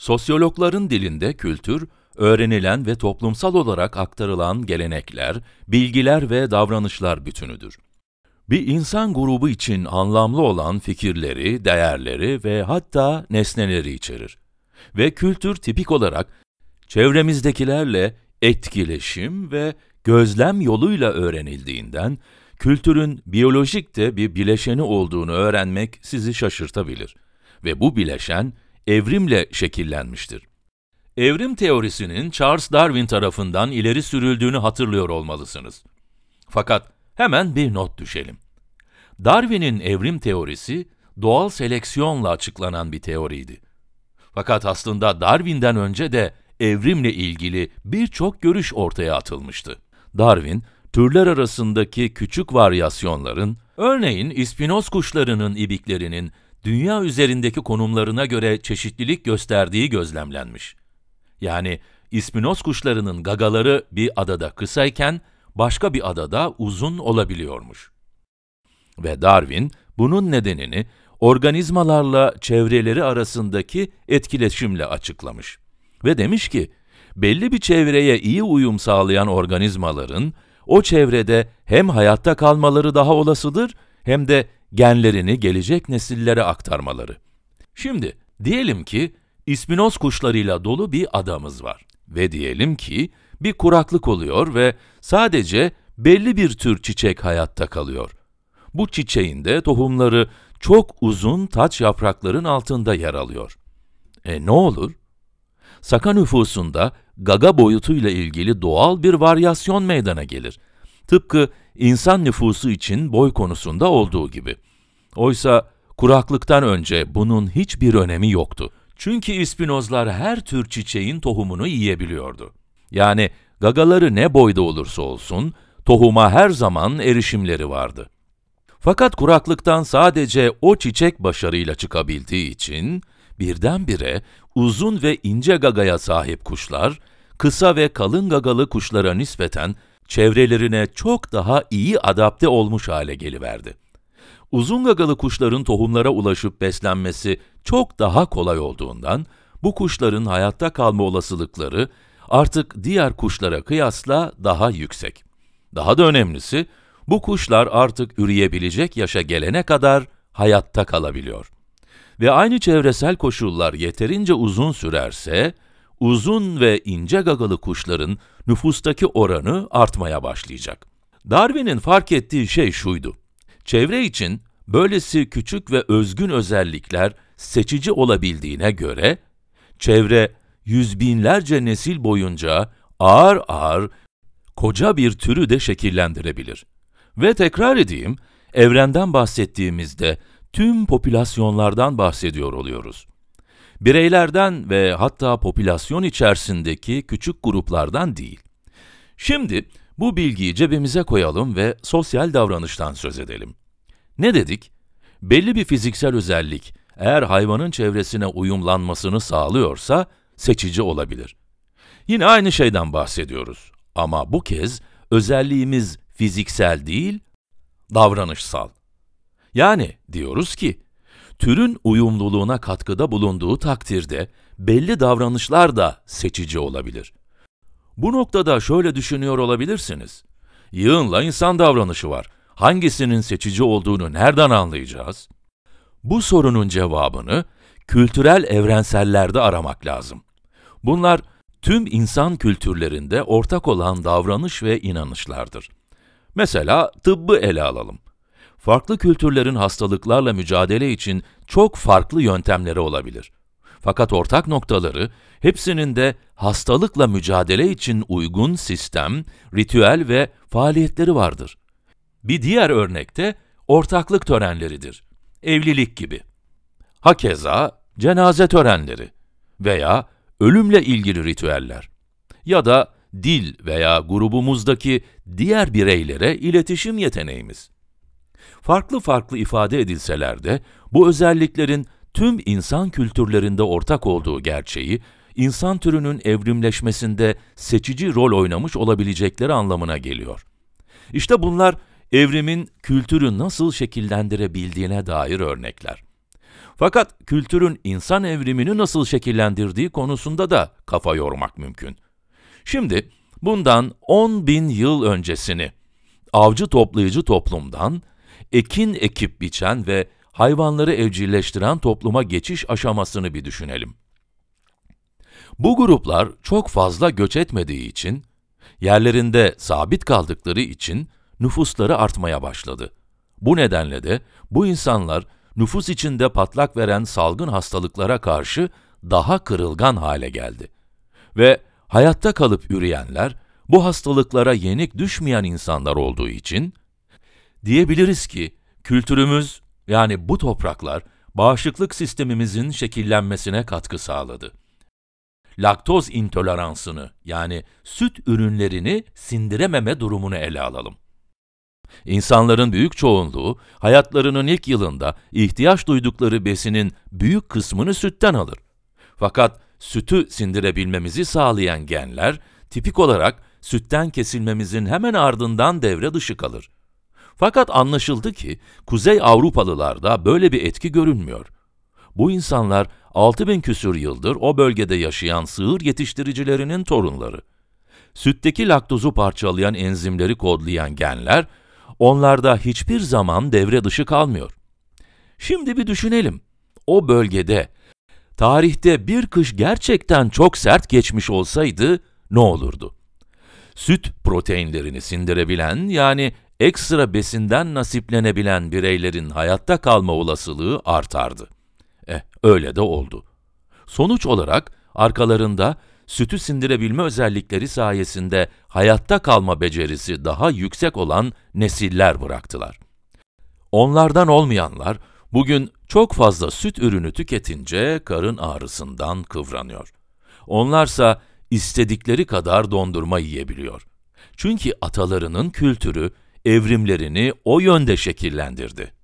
Sosyologların dilinde kültür, öğrenilen ve toplumsal olarak aktarılan gelenekler, bilgiler ve davranışlar bütünüdür. Bir insan grubu için anlamlı olan fikirleri, değerleri ve hatta nesneleri içerir. Ve kültür tipik olarak çevremizdekilerle etkileşim ve gözlem yoluyla öğrenildiğinden, kültürün biyolojik de bir bileşeni olduğunu öğrenmek sizi şaşırtabilir. Ve bu bileşen, evrimle şekillenmiştir. Evrim teorisinin Charles Darwin tarafından ileri sürüldüğünü hatırlıyor olmalısınız. Fakat hemen bir not düşelim. Darwin'in evrim teorisi doğal seleksiyonla açıklanan bir teoriydi. Fakat aslında Darwin'den önce de evrimle ilgili birçok görüş ortaya atılmıştı. Darwin, türler arasındaki küçük varyasyonların, örneğin ispinoz kuşlarının ibiklerinin dünya üzerindeki konumlarına göre çeşitlilik gösterdiği gözlemlenmiş. Yani ispinos kuşlarının gagaları bir adada kısayken başka bir adada uzun olabiliyormuş. Ve Darwin bunun nedenini organizmalarla çevreleri arasındaki etkileşimle açıklamış. Ve demiş ki, belli bir çevreye iyi uyum sağlayan organizmaların, o çevrede hem hayatta kalmaları daha olasıdır, hem de genlerini gelecek nesillere aktarmaları. Şimdi diyelim ki ispinoz kuşlarıyla dolu bir adamız var ve diyelim ki bir kuraklık oluyor ve sadece belli bir tür çiçek hayatta kalıyor. Bu çiçeğin de tohumları çok uzun taç yaprakların altında yer alıyor. E ne olur? Saka nüfusunda gaga boyutuyla ilgili doğal bir varyasyon meydana gelir Tıpkı insan nüfusu için boy konusunda olduğu gibi. Oysa kuraklıktan önce bunun hiçbir önemi yoktu. Çünkü ispinozlar her tür çiçeğin tohumunu yiyebiliyordu. Yani gagaları ne boyda olursa olsun, tohuma her zaman erişimleri vardı. Fakat kuraklıktan sadece o çiçek başarıyla çıkabildiği için, birdenbire uzun ve ince gagaya sahip kuşlar, kısa ve kalın gagalı kuşlara nispeten çevrelerine çok daha iyi adapte olmuş hale geliverdi. Uzun gagalı kuşların tohumlara ulaşıp beslenmesi çok daha kolay olduğundan, bu kuşların hayatta kalma olasılıkları artık diğer kuşlara kıyasla daha yüksek. Daha da önemlisi, bu kuşlar artık üreyebilecek yaşa gelene kadar hayatta kalabiliyor. Ve aynı çevresel koşullar yeterince uzun sürerse, uzun ve ince gagalı kuşların nüfustaki oranı artmaya başlayacak. Darwin'in fark ettiği şey şuydu. Çevre için böylesi küçük ve özgün özellikler seçici olabildiğine göre, çevre yüz binlerce nesil boyunca ağır ağır koca bir türü de şekillendirebilir. Ve tekrar edeyim, evrenden bahsettiğimizde tüm popülasyonlardan bahsediyor oluyoruz. Bireylerden ve hatta popülasyon içerisindeki küçük gruplardan değil. Şimdi bu bilgiyi cebimize koyalım ve sosyal davranıştan söz edelim. Ne dedik? Belli bir fiziksel özellik eğer hayvanın çevresine uyumlanmasını sağlıyorsa seçici olabilir. Yine aynı şeyden bahsediyoruz ama bu kez özelliğimiz fiziksel değil, davranışsal. Yani diyoruz ki türün uyumluluğuna katkıda bulunduğu takdirde belli davranışlar da seçici olabilir. Bu noktada şöyle düşünüyor olabilirsiniz. Yığınla insan davranışı var. Hangisinin seçici olduğunu nereden anlayacağız? Bu sorunun cevabını kültürel evrensellerde aramak lazım. Bunlar tüm insan kültürlerinde ortak olan davranış ve inanışlardır. Mesela tıbbı ele alalım farklı kültürlerin hastalıklarla mücadele için çok farklı yöntemleri olabilir. Fakat ortak noktaları hepsinin de hastalıkla mücadele için uygun sistem, ritüel ve faaliyetleri vardır. Bir diğer örnekte ortaklık törenleridir. Evlilik gibi. Hakeza cenaze törenleri veya ölümle ilgili ritüeller ya da dil veya grubumuzdaki diğer bireylere iletişim yeteneğimiz. Farklı farklı ifade edilseler de bu özelliklerin tüm insan kültürlerinde ortak olduğu gerçeği, insan türünün evrimleşmesinde seçici rol oynamış olabilecekleri anlamına geliyor. İşte bunlar evrimin kültürü nasıl şekillendirebildiğine dair örnekler. Fakat kültürün insan evrimini nasıl şekillendirdiği konusunda da kafa yormak mümkün. Şimdi bundan 10 bin yıl öncesini, avcı toplayıcı toplumdan ekin ekip biçen ve hayvanları evcilleştiren topluma geçiş aşamasını bir düşünelim. Bu gruplar çok fazla göç etmediği için, yerlerinde sabit kaldıkları için nüfusları artmaya başladı. Bu nedenle de bu insanlar nüfus içinde patlak veren salgın hastalıklara karşı daha kırılgan hale geldi. Ve hayatta kalıp üreyenler, bu hastalıklara yenik düşmeyen insanlar olduğu için Diyebiliriz ki kültürümüz yani bu topraklar bağışıklık sistemimizin şekillenmesine katkı sağladı. Laktoz intoleransını yani süt ürünlerini sindirememe durumunu ele alalım. İnsanların büyük çoğunluğu hayatlarının ilk yılında ihtiyaç duydukları besinin büyük kısmını sütten alır. Fakat sütü sindirebilmemizi sağlayan genler tipik olarak sütten kesilmemizin hemen ardından devre dışı kalır. Fakat anlaşıldı ki Kuzey Avrupalılarda böyle bir etki görünmüyor. Bu insanlar 6000 küsür yıldır o bölgede yaşayan sığır yetiştiricilerinin torunları. Sütteki laktozu parçalayan enzimleri kodlayan genler, onlarda hiçbir zaman devre dışı kalmıyor. Şimdi bir düşünelim. O bölgede, tarihte bir kış gerçekten çok sert geçmiş olsaydı ne olurdu? Süt proteinlerini sindirebilen yani ekstra besinden nasiplenebilen bireylerin hayatta kalma olasılığı artardı. Eh, öyle de oldu. Sonuç olarak arkalarında sütü sindirebilme özellikleri sayesinde hayatta kalma becerisi daha yüksek olan nesiller bıraktılar. Onlardan olmayanlar bugün çok fazla süt ürünü tüketince karın ağrısından kıvranıyor. Onlarsa istedikleri kadar dondurma yiyebiliyor. Çünkü atalarının kültürü evrimlerini o yönde şekillendirdi.